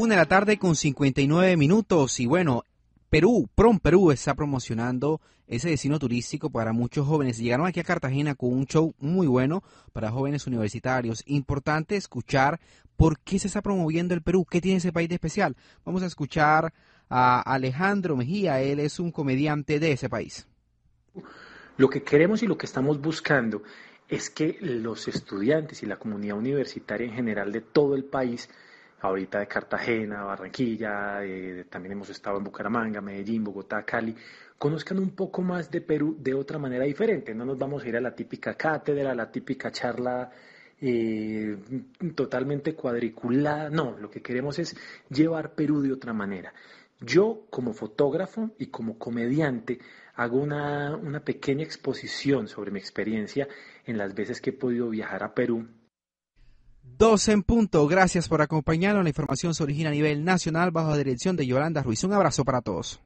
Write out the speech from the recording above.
Una de la tarde con 59 minutos y bueno, Perú, Prom Perú está promocionando ese destino turístico para muchos jóvenes. Llegaron aquí a Cartagena con un show muy bueno para jóvenes universitarios. Importante escuchar por qué se está promoviendo el Perú, qué tiene ese país de especial. Vamos a escuchar a Alejandro Mejía, él es un comediante de ese país. Lo que queremos y lo que estamos buscando es que los estudiantes y la comunidad universitaria en general de todo el país ahorita de Cartagena, Barranquilla, eh, también hemos estado en Bucaramanga, Medellín, Bogotá, Cali, conozcan un poco más de Perú de otra manera diferente. No nos vamos a ir a la típica cátedra, a la típica charla eh, totalmente cuadriculada. No, lo que queremos es llevar Perú de otra manera. Yo como fotógrafo y como comediante hago una, una pequeña exposición sobre mi experiencia en las veces que he podido viajar a Perú Dos en punto. Gracias por acompañarnos. La información se origina a nivel nacional bajo la dirección de Yolanda Ruiz. Un abrazo para todos.